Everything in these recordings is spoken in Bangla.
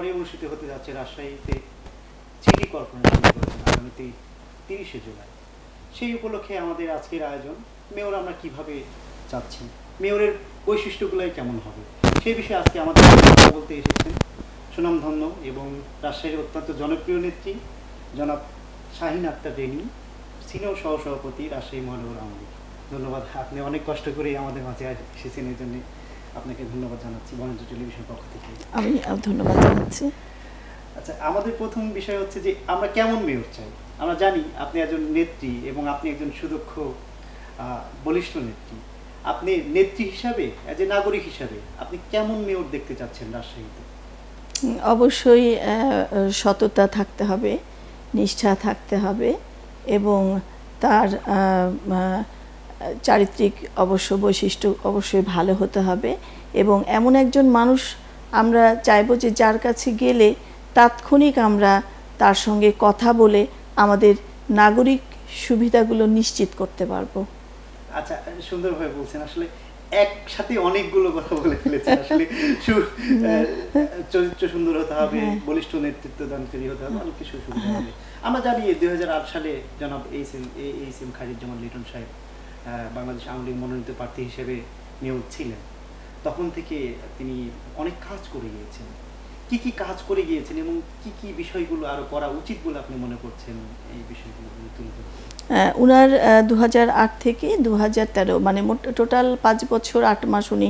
পরে অনুষ্ঠিত হতে যাচ্ছে রাজশাহীতে চিলি কর্পোরেশন আগামীতে তিরিশে জুলাই সেই উপলক্ষে আমাদের আজকের আয়োজন মেয়র আমরা কিভাবে চাচ্ছি মেয়রের বৈশিষ্ট্যগুলাই কেমন হবে সেই বিষয়ে আজকে আমাদের কথা বলতে এসেছেন সুনামধন্য এবং রাজশাহীর অত্যন্ত জনপ্রিয় নেত্রী জনাব শাহিন আক্তার রেনি সিনিয়র সহসভাপতি রাজশাহী মহানগর আওয়ামী ধন্যবাদ আপনি অনেক কষ্ট করে আমাদের মাঝে এসেছেন এই জন্যে আপনাকে ধন্যবাদ জানাচ্ছি বরেন্দ্র টেলিভিশন পক্ষ থেকে আমি ধন্যবাদ জানাচ্ছি আচ্ছা আমাদের প্রথম বিষয় হচ্ছে যে আমরা কেমন মেয়র চাই আমরা জানি আপনি একজন নেত্রী এবং আপনি একজন সুদক্ষ বলিষ্ঠ নেত্রী আপনি নেত্রী হিসাবে এজ এ নাগরিক হিসাবে আপনি কেমন মেয়র দেখতে চাচ্ছেন রাজশাহীতে অবশ্যই সততা থাকতে হবে নিষ্ঠা থাকতে হবে এবং তার চারিত্রিক অবশ্য বৈশিষ্ট্য অবশ্যই ভালো হতে হবে এবং এমন একজন মানুষ আমরা চাইব যে যার কাছে গেলে তাৎক্ষণিক আমরা তার সঙ্গে কথা বলে আমাদের নাগরিক সুবিধাগুলো নিশ্চিত করতে পারবো আচ্ছা সুন্দরভাবে বলছেন আসলে একসাথে অনেকগুলো কথা বলে ফেলেছেন আসলে চরিত্র সুন্দর হতে হবে হ্যাঁ। বলিষ্ঠ নেতৃত্ব দানকারী হতে হবে অনেক কিছু সুবিধা হবে আমরা জানি দুই সালে জনাব এইস এম এইস এম খারিজ লিটন সাহেব বাংলাদেশ আওয়ামী লীগ মনোনীত প্রার্থী হিসেবে নিয়োগ ছিলেন তখন থেকে তিনি অনেক কাজ করে গিয়েছেন কি কি কাজ করে গিয়েছেন এবং কি কি বিষয়গুলো আরও করা উচিত বলে আপনি মনে করছেন এই বিষয়গুলো তুলে উনার দু থেকে দু হাজার মানে মোট টোটাল পাঁচ বছর আট মাস উনি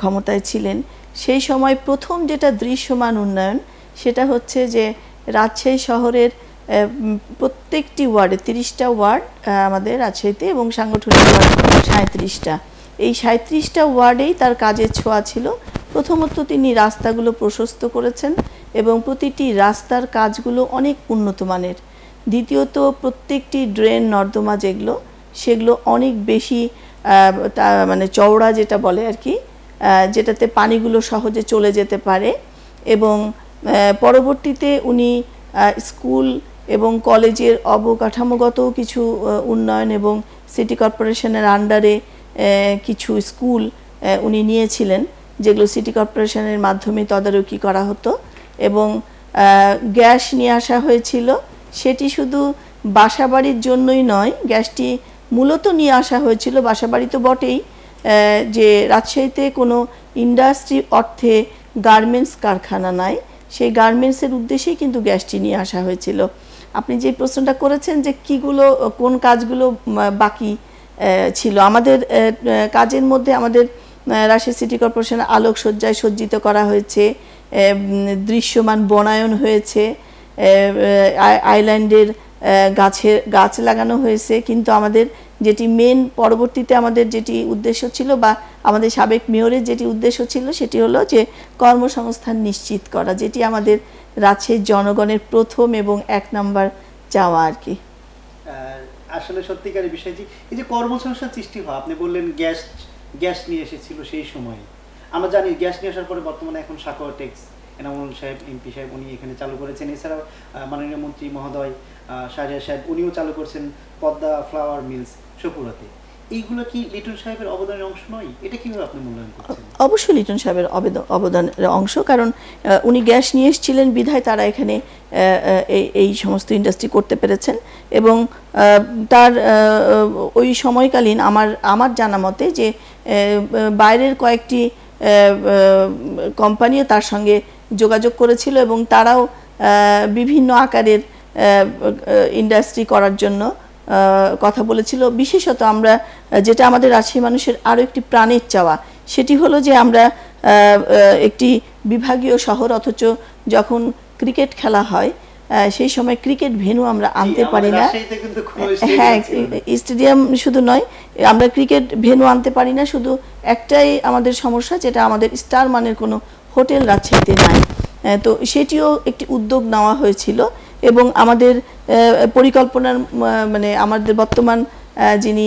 ক্ষমতায় ছিলেন সেই সময় প্রথম যেটা দৃশ্যমান উন্নয়ন সেটা হচ্ছে যে রাজশাহী শহরের প্রত্যেকটি ওয়ার্ডে তিরিশটা ওয়ার্ড আমাদের রাজশাহীতে এবং সাংগঠনিক ওয়ার্ড সাঁত্রিশটা এই সাঁত্রিশটা ওয়ার্ডেই তার কাজের ছোঁয়া ছিল প্রথমত তিনি রাস্তাগুলো প্রশস্ত করেছেন এবং প্রতিটি রাস্তার কাজগুলো অনেক উন্নত মানের দ্বিতীয়ত প্রত্যেকটি ড্রেন নর্দমা যেগুলো সেগুলো অনেক বেশি মানে চওড়া যেটা বলে আর কি যেটাতে পানিগুলো সহজে চলে যেতে পারে এবং পরবর্তীতে উনি স্কুল এবং কলেজের অবকাঠামোগত কিছু উন্নয়ন এবং সিটি কর্পোরেশনের আন্ডারে কিছু স্কুল উনি নিয়েছিলেন যেগুলো সিটি কর্পোরেশনের মাধ্যমে তদারকি করা হতো এবং গ্যাস নিয়ে আসা হয়েছিল সেটি শুধু বাসাবাড়ির জন্যই নয় গ্যাসটি মূলত নিয়ে আসা হয়েছিল বাসাবাড়ি তো বটেই যে রাজশাহীতে কোনো ইন্ডাস্ট্রি অর্থে গার্মেন্টস কারখানা নাই সেই গার্মেন্টসের উদ্দেশ্যেই কিন্তু গ্যাসটি নিয়ে আসা হয়েছিল আপনি যে প্রশ্নটা করেছেন যে কিগুলো কোন কাজগুলো বাকি ছিল আমাদের কাজের মধ্যে আমাদের রাশি সিটি কর্পোরেশনের আলোকসজ্জায় সজ্জিত করা হয়েছে দৃশ্যমান বনায়ন হয়েছে আইল্যান্ডের গাছের গাছ লাগানো হয়েছে কিন্তু আমাদের যেটি মেন পরবর্তীতে আমাদের যেটি উদ্দেশ্য ছিল বা আমাদের সাবেক মেয়রের যেটি উদ্দেশ্য ছিল সেটি হলো যে কর্মসংস্থান নিশ্চিত করা যেটি আমাদের রাজশাহীর জনগণের প্রথম এবং এক নাম্বার চাওয়া আর কি আসলে সত্যিকারের বিষয় যে এই যে কর্মসংস্থান সৃষ্টি হয় আপনি বললেন গ্যাস গ্যাস নিয়ে এসেছিল সেই সময়ে আমরা জানি গ্যাস নিয়ে আসার পরে বর্তমানে এখন সাকর ট্যাক্স এনামুল সাহেব এমপি সাহেব উনি এখানে চালু করেছেন এছাড়াও মাননীয় মন্ত্রী মহোদয় শাহরিয়া সাহেব উনিও চালু করছেন পদ্মা ফ্লাওয়ার মিলস সপুরাতে এইগুলো কি লিটন সাহেবের অবদানের অংশ নয় এটা কিভাবে আপনি মূল্যায়ন করছেন অবশ্যই লিটন সাহেবের অবদানের অংশ কারণ উনি গ্যাস নিয়ে এসেছিলেন বিধায় তারা এখানে এই সমস্ত ইন্ডাস্ট্রি করতে পেরেছেন এবং তার ওই সময়কালীন আমার আমার জানা মতে যে বাইরের কয়েকটি কোম্পানিও তার সঙ্গে যোগাযোগ করেছিল এবং তারাও বিভিন্ন আকারের ইন্ডাস্ট্রি করার জন্য কথা বলেছিল বিশেষত আমরা যেটা আমাদের রাজশাহী মানুষের আরও একটি প্রাণের চাওয়া সেটি হলো যে আমরা একটি বিভাগীয় শহর অথচ যখন ক্রিকেট খেলা হয় সেই সময় ক্রিকেট ভেনু আমরা আনতে পারি না হ্যাঁ, হ্যাঁ স্টেডিয়াম শুধু নয় আমরা ক্রিকেট ভেনু আনতে পারি না শুধু একটাই আমাদের সমস্যা যেটা আমাদের স্টার মানের কোনো হোটেল রাজশাহীতে নাই তো সেটিও একটি উদ্যোগ নেওয়া হয়েছিল এবং আমাদের পরিকল্পনার মানে আমাদের বর্তমান যিনি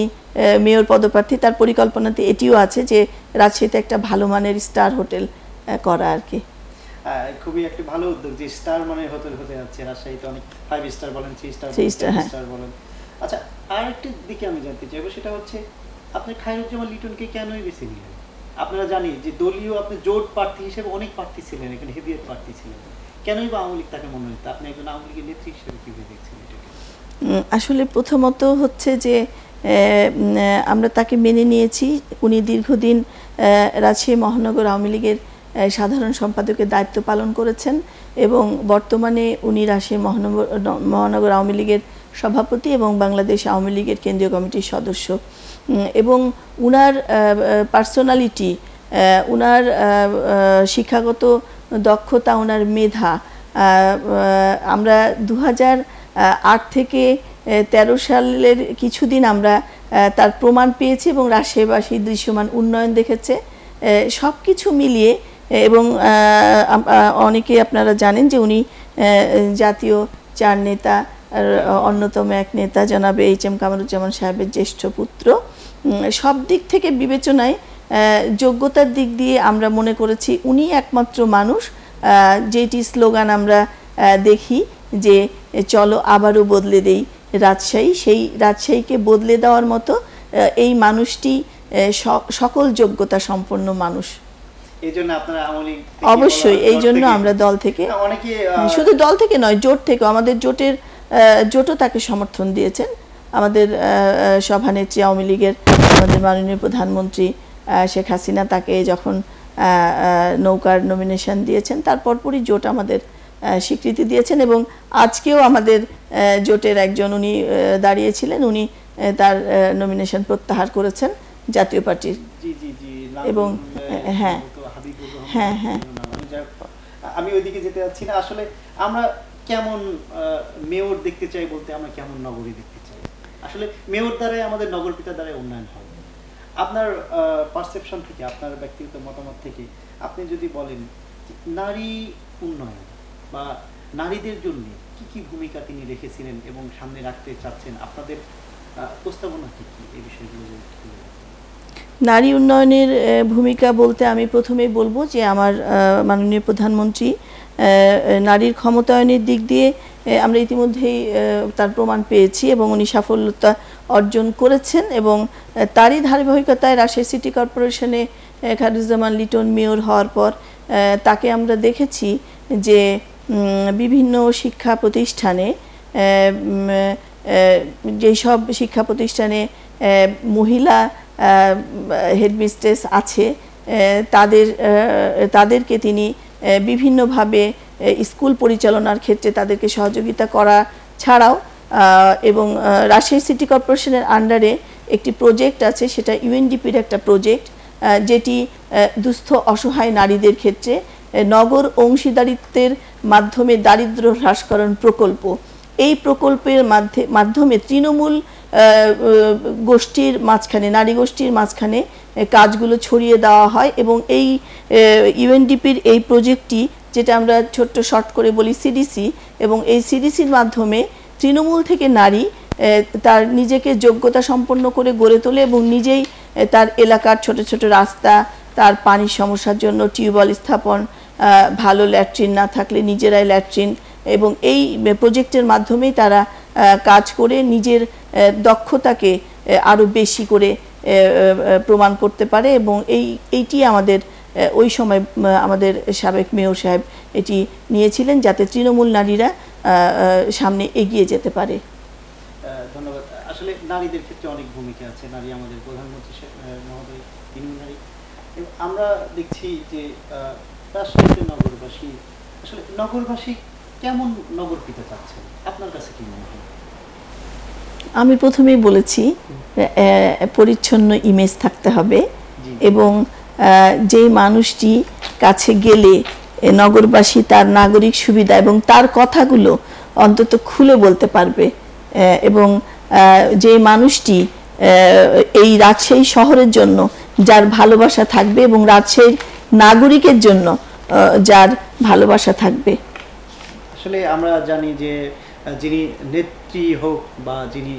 মেয়র পদপ্রার্থী তার পরিকল্পনাতে এটিও আছে যে রাজশাহীতে একটা ভালো মানের স্টার হোটেল করা আর কি খুবই একটা ভালো উদ্যোগ যে স্টার মানের হোটেল হতে যাচ্ছে রাজশাহীতে অনেক ফাইভ স্টার বলেন থ্রি স্টার স্টার বলেন আচ্ছা আর একটি দিকে আমি জানতে চাইবো সেটা হচ্ছে আপনি খায়রুজ্জামান লিটনকে কেনই বেছে নিলেন আপনারা জানি যে দলীয় আপনি জোট প্রার্থী হিসেবে অনেক প্রার্থী ছিলেন এখানে হেভিয়ার প্রার্থী ছিলেন কেনই বা আওয়ামী লীগ তাকে মনোনীত আপনি একজন আওয়ামী লীগের নেত্রী হিসেবে দেখছেন আসলে প্রথমত হচ্ছে যে আমরা তাকে মেনে নিয়েছি উনি দীর্ঘদিন রাজশাহী মহানগর আওয়ামী লীগের সাধারণ সম্পাদকের দায়িত্ব পালন করেছেন এবং বর্তমানে উনি রাজশাহী মহানগর মহানগর আওয়ামী লীগের সভাপতি এবং বাংলাদেশ আওয়ামী লীগের কেন্দ্রীয় কমিটির সদস্য এবং উনার পার্সোনালিটি উনার শিক্ষাগত দক্ষতা ওনার মেধা আমরা দু আট থেকে তেরো সালের কিছুদিন আমরা তার প্রমাণ পেয়েছি এবং রাজশাহীবাসী দৃশ্যমান উন্নয়ন দেখেছে সব কিছু মিলিয়ে এবং অনেকে আপনারা জানেন যে উনি জাতীয় চার নেতা অন্যতম এক নেতা জনাবে এইচ এম কামরুজ্জামান সাহেবের জ্যেষ্ঠ পুত্র সব দিক থেকে বিবেচনায় যোগ্যতার দিক দিয়ে আমরা মনে করেছি উনি একমাত্র মানুষ যেটি স্লোগান আমরা দেখি যে চলো আবারও বদলে দেই রাজশাহী সেই রাজশাহীকে বদলে দেওয়ার মতো এই মানুষটি সকল যোগ্যতা সম্পন্ন মানুষ অবশ্যই এই জন্য আমরা দল থেকে হ্যাঁ, শুধু দল থেকে নয় জোট থেকে আমাদের জোটের জোটও তাকে সমর্থন দিয়েছেন আমাদের সভানেত্রী আওয়ামী লীগের আমাদের মাননীয় প্রধানমন্ত্রী শেখ হাসিনা তাকে যখন নৌকার নমিনেশন দিয়েছেন তার পরপরই জোট আমাদের স্বীকৃতি দিয়েছেন এবং আজকেও আমাদের জোটের একজন উনি দাঁড়িয়েছিলেন উনি তার নমিনেশন প্রত্যাহার করেছেন জাতীয় পার্টির এবং হ্যাঁ।, হ্যাঁ হ্যাঁ হ্যাঁ আমি ওইদিকে যেতে যাচ্ছি না আসলে আমরা কেমন মেয়র দেখতে চাই বলতে আমরা কেমন নগরী দেখতে চাই আসলে মেয়র দ্বারাই আমাদের নগরপিতা দ্বারাই উন্নয়ন হয় আপনার পারসেপশন থেকে আপনার ব্যক্তিগত মতামত থেকে আপনি যদি বলেন নারী উন্নয়ন বা নারীদের জন্য কি কি ভূমিকা তিনি রেখেছিলেন এবং সামনে রাখতে চাচ্ছেন আপনাদের প্রস্তাবনা কি কি এই বিষয়গুলো নারী উন্নয়নের ভূমিকা বলতে আমি প্রথমেই বলবো যে আমার মাননীয় প্রধানমন্ত্রী নারীর ক্ষমতায়নের দিক দিয়ে আমরা ইতিমধ্যেই তার প্রমাণ পেয়েছি এবং উনি সাফল্যতা অর্জন করেছেন এবং তারই ধারাবাহিকতায় রাজশাহী সিটি কর্পোরেশনে খারুজ্জামান লিটন মেয়র হওয়ার পর তাকে আমরা দেখেছি যে বিভিন্ন শিক্ষা প্রতিষ্ঠানে যেসব শিক্ষা প্রতিষ্ঠানে মহিলা হেডমিস্ট্রেস আছে তাদের তাদেরকে তিনি বিভিন্নভাবে স্কুল পরিচালনার ক্ষেত্রে তাদেরকে সহযোগিতা করা ছাড়াও এবং রাজশাহী সিটি কর্পোরেশনের আন্ডারে একটি প্রজেক্ট আছে সেটা ইউএনডিপির একটা প্রজেক্ট যেটি দুস্থ অসহায় নারীদের ক্ষেত্রে নগর অংশীদারিত্বের মাধ্যমে দারিদ্র হ্রাসকরণ প্রকল্প এই প্রকল্পের মাধ্যমে তৃণমূল গোষ্ঠীর মাঝখানে নারী গোষ্ঠীর মাঝখানে কাজগুলো ছড়িয়ে দেওয়া হয় এবং এই ইউএনডিপির এই প্রজেক্টটি যেটা আমরা ছোট্ট শর্ট করে বলি সিডিসি এবং এই সিডিসির মাধ্যমে তৃণমূল থেকে নারী তার নিজেকে যোগ্যতা সম্পন্ন করে গড়ে তোলে এবং নিজেই তার এলাকার ছোট ছোট রাস্তা তার পানির সমস্যার জন্য টিউবওয়েল স্থাপন ভালো ল্যাট্রিন না থাকলে নিজেরাই ল্যাট্রিন এবং এই প্রজেক্টের মাধ্যমেই তারা কাজ করে নিজের দক্ষতাকে আরও বেশি করে প্রমাণ করতে পারে এবং এই এইটি আমাদের ওই সময় আমাদের সাবেক মেয়র সাহেব এটি নিয়েছিলেন যাতে তৃণমূল নারীরা সামনে এগিয়ে যেতে পারে ধন্যবাদ আসলে নারীদের ক্ষেত্রে অনেক ভূমিকা আমাদের নগরবাসী কেমন নগর পেতে আপনার কাছে আমি প্রথমেই বলেছি পরিচ্ছন্ন ইমেজ থাকতে হবে এবং যেই মানুষটি কাছে গেলে এ নগরবাসী তার নাগরিক সুবিধা এবং তার কথাগুলো অন্তত খুলে বলতে পারবে এবং যে মানুষটি এই রাজশাহী শহরের জন্য যার ভালোবাসা থাকবে এবং রাজশাহীর নাগরিকের জন্য যার ভালোবাসা থাকবে আসলে আমরা জানি যে যিনি নেত্রী হোক বা যিনি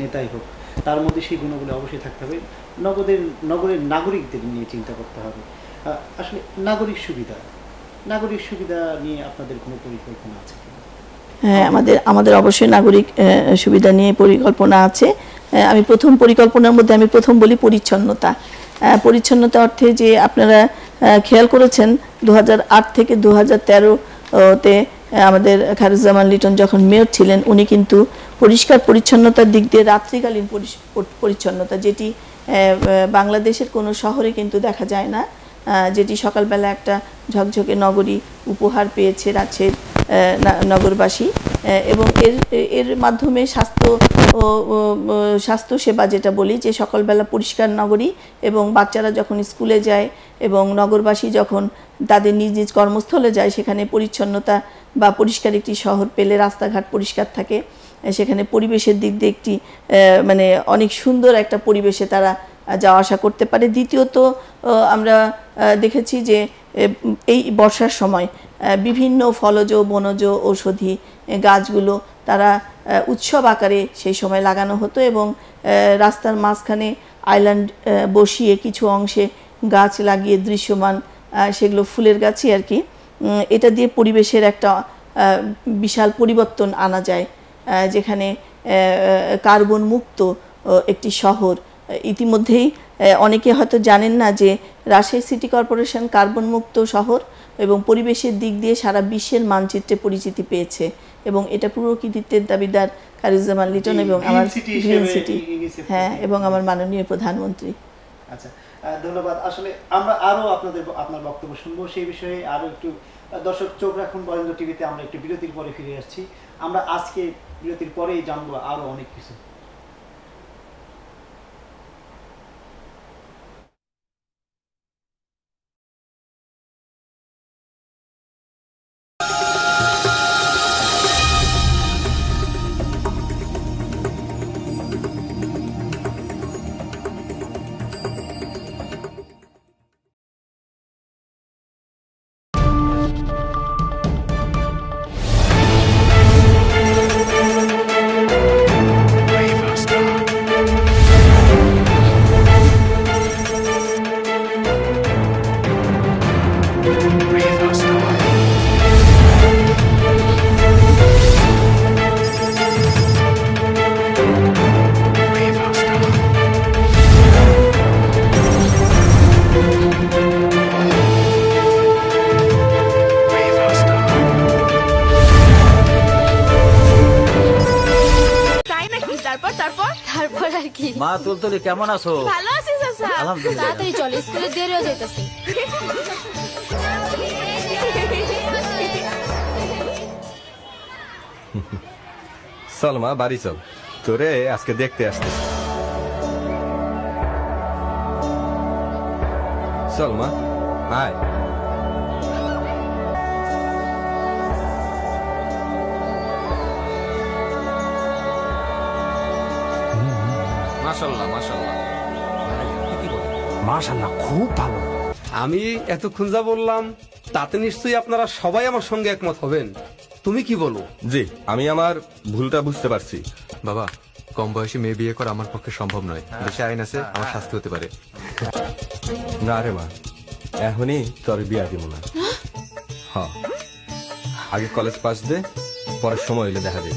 নেতাই হোক তার মধ্যে সেই গুণগুলো অবশ্যই থাকতে হবে নগরের নগরের নাগরিকদের নিয়ে চিন্তা করতে হবে আসলে নাগরিক সুবিধা নাগরিক সুবিধা নিয়ে আপনাদের কোনো পরিকল্পনা আছে হ্যাঁ আমাদের আমাদের অবশ্যই নাগরিক সুবিধা নিয়ে পরিকল্পনা আছে আমি প্রথম পরিকল্পনার মধ্যে আমি প্রথম বলি পরিচ্ছন্নতা পরিচ্ছন্নতা অর্থে যে আপনারা খেয়াল করেছেন দু থেকে দু তে আমাদের খারুজ্জামান লিটন যখন মেয়র ছিলেন উনি কিন্তু পরিষ্কার পরিচ্ছন্নতার দিক দিয়ে রাত্রিকালীন পরিচ্ছন্নতা যেটি বাংলাদেশের কোনো শহরে কিন্তু দেখা যায় না যেটি সকালবেলা একটা ঝকঝকে নগরী উপহার পেয়েছে রাজশাহীর নগরবাসী এবং এর এর মাধ্যমে স্বাস্থ্য স্বাস্থ্যসেবা যেটা বলি যে সকালবেলা পরিষ্কার নগরী এবং বাচ্চারা যখন স্কুলে যায় এবং নগরবাসী যখন তাদের নিজ নিজ কর্মস্থলে যায় সেখানে পরিচ্ছন্নতা বা পরিষ্কার একটি শহর পেলে রাস্তাঘাট পরিষ্কার থাকে সেখানে পরিবেশের দিক দিয়ে একটি মানে অনেক সুন্দর একটা পরিবেশে তারা যাওয়া আসা করতে পারে দ্বিতীয়ত আমরা দেখেছি যে এই বর্ষার সময় বিভিন্ন ফলজ বনজ ঔষধি গাছগুলো তারা উৎসব আকারে সেই সময় লাগানো হতো এবং রাস্তার মাঝখানে আইল্যান্ড বসিয়ে কিছু অংশে গাছ লাগিয়ে দৃশ্যমান সেগুলো ফুলের গাছই আর কি এটা দিয়ে পরিবেশের একটা বিশাল পরিবর্তন আনা যায় যেখানে কার্বন মুক্ত একটি শহর ইতিমধ্যেই অনেকে হয়তো জানেন না যে রাজশাহী সিটি কর্পোরেশন কার্বনমুক্ত শহর এবং পরিবেশের দিক দিয়ে সারা বিশ্বের মানচিত্রে পরিচিতি পেয়েছে এবং এটা পুরো কৃতিত্বের দাবিদার কারিজামান লিটন এবং আমার গ্রিন সিটি হ্যাঁ এবং আমার মাননীয় প্রধানমন্ত্রী আচ্ছা ধন্যবাদ আসলে আমরা আরো আপনাদের আপনার বক্তব্য শুনবো সেই বিষয়ে আরো একটু দর্শক চোখ রাখুন বরেন্দ্র টিভিতে আমরা একটু বিরতির পরে ফিরে আসছি আমরা আজকে বিরতির পরেই জানবো আরো অনেক কিছু মা তুলতুলি কেমন আছো ভালো আছি তাড়াতাড়ি চল স্কুলে দেরি হয়ে চল মা বাড়ি চল তোরে আজকে দেখতে আসতে চল মা আয় আমি এতক্ষণ যা বললাম তাতে নিশ্চয়ই আপনারা সবাই আমার সঙ্গে একমত হবেন তুমি কি বলো জি আমি আমার ভুলটা বুঝতে পারছি বাবা কম বয়সী মেয়ে বিয়ে করা আমার পক্ষে সম্ভব নয় দেশে আইন আছে আমার শাস্তি হতে পারে না রে মা এখনই তোর বিয়া দিব না আগে কলেজ পাস দে পরের সময় হলে দেখা যাবে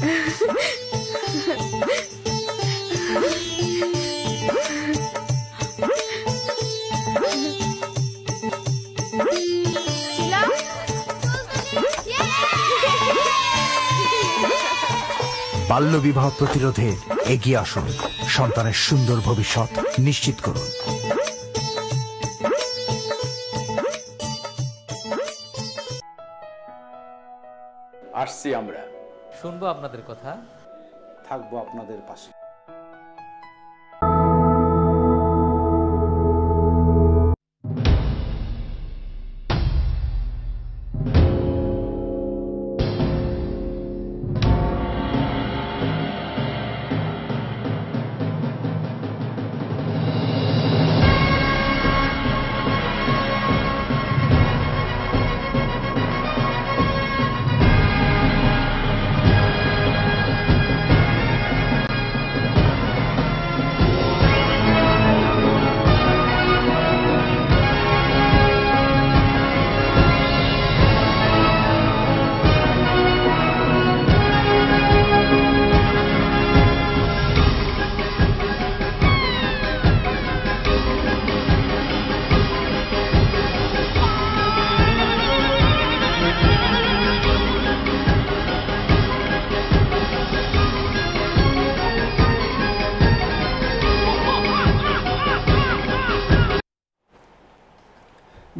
বাল্যবিবাহ প্রতিরোধে এগিয়ে আসুন সন্তানের সুন্দর ভবিষ্যৎ নিশ্চিত করুন আসছি আমরা শুনবো আপনাদের কথা থাকবো আপনাদের পাশে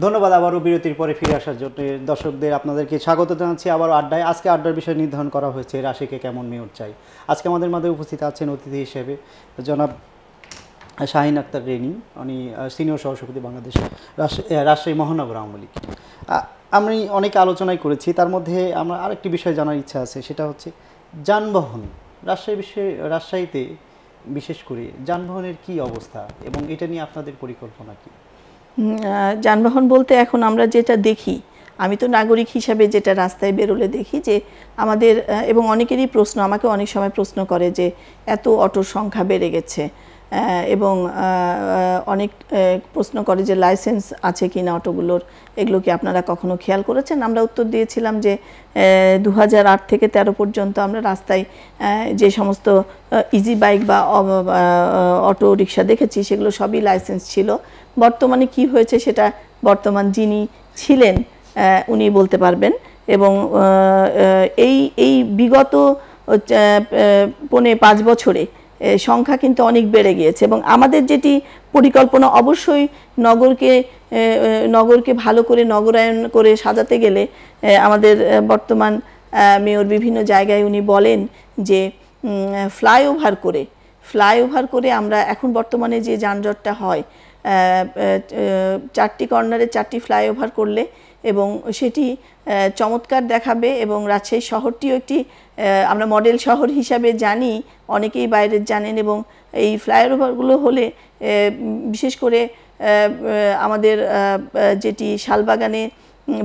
ধন্যবাদ আবারও বিরতির পরে ফিরে আসার জন্য দর্শকদের আপনাদেরকে স্বাগত জানাচ্ছি আবার আড্ডায় আজকে আড্ডার বিষয় নির্ধারণ করা হয়েছে রাশিকে কেমন মেয়র চাই আজকে আমাদের মাঝে উপস্থিত আছেন অতিথি হিসেবে জনাব শাহিন আক্তার রেনি উনি সিনিয়র সহসভাপতি বাংলাদেশ রাজশাহী মহানগর আওয়ামী লীগ আমি অনেক আলোচনাই করেছি তার মধ্যে আমার আরেকটি বিষয় জানার ইচ্ছা আছে সেটা হচ্ছে যানবাহন রাজশাহী বিষয়ে রাজশাহীতে বিশেষ করে যানবাহনের কি অবস্থা এবং এটা নিয়ে আপনাদের পরিকল্পনা কী যানবাহন বলতে এখন আমরা যেটা দেখি আমি তো নাগরিক হিসাবে যেটা রাস্তায় বেরোলে দেখি যে আমাদের এবং অনেকেরই প্রশ্ন আমাকে অনেক সময় প্রশ্ন করে যে এত অটোর সংখ্যা বেড়ে গেছে এবং অনেক প্রশ্ন করে যে লাইসেন্স আছে কি না অটোগুলোর এগুলো কি আপনারা কখনো খেয়াল করেছেন আমরা উত্তর দিয়েছিলাম যে দু থেকে ১৩ পর্যন্ত আমরা রাস্তায় যে সমস্ত ইজি বাইক বা অটো রিক্সা দেখেছি সেগুলো সবই লাইসেন্স ছিল বর্তমানে কি হয়েছে সেটা বর্তমান যিনি ছিলেন উনি বলতে পারবেন এবং এই এই বিগত পনে পাঁচ বছরে সংখ্যা কিন্তু অনেক বেড়ে গিয়েছে এবং আমাদের যেটি পরিকল্পনা অবশ্যই নগরকে নগরকে ভালো করে নগরায়ন করে সাজাতে গেলে আমাদের বর্তমান মেয়র বিভিন্ন জায়গায় উনি বলেন যে ফ্লাইওভার করে ফ্লাইওভার করে আমরা এখন বর্তমানে যে যানজটটা হয় চারটি কর্নারে চারটি ফ্লাইওভার করলে এবং সেটি চমৎকার দেখাবে এবং রাজশাহী শহরটিও একটি আমরা মডেল শহর হিসাবে জানি অনেকেই বাইরের জানেন এবং এই ফ্লাইওভারগুলো হলে বিশেষ করে আমাদের যেটি শালবাগানে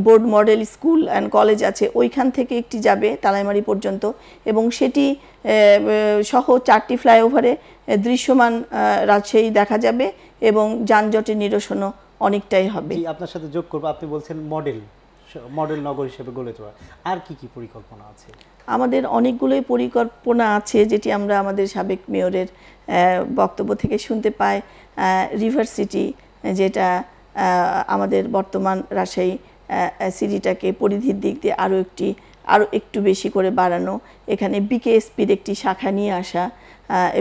board model school and college আছে ওইখান থেকে একটি যাবে তালাইমারি পর্যন্ত এবং সেটি সহ চারটি ফ্লাইওভারে দৃশ্যমান রাজশাহী দেখা যাবে এবং যানজটের নিরসনও অনেকটাই হবে আপনার সাথে যোগ করবো আপনি বলছেন মডেল মডেল নগর হিসেবে গড়ে তোলা আর কি কি পরিকল্পনা আছে আমাদের অনেকগুলোই পরিকল্পনা আছে যেটি আমরা আমাদের সাবেক মেয়রের বক্তব্য থেকে শুনতে পাই রিভার সিটি যেটা আমাদের বর্তমান রাজশাহী সিটিটাকে পরিধির দিক দিয়ে আরও একটি আরও একটু বেশি করে বাড়ানো এখানে বিকেএসপির একটি শাখা নিয়ে আসা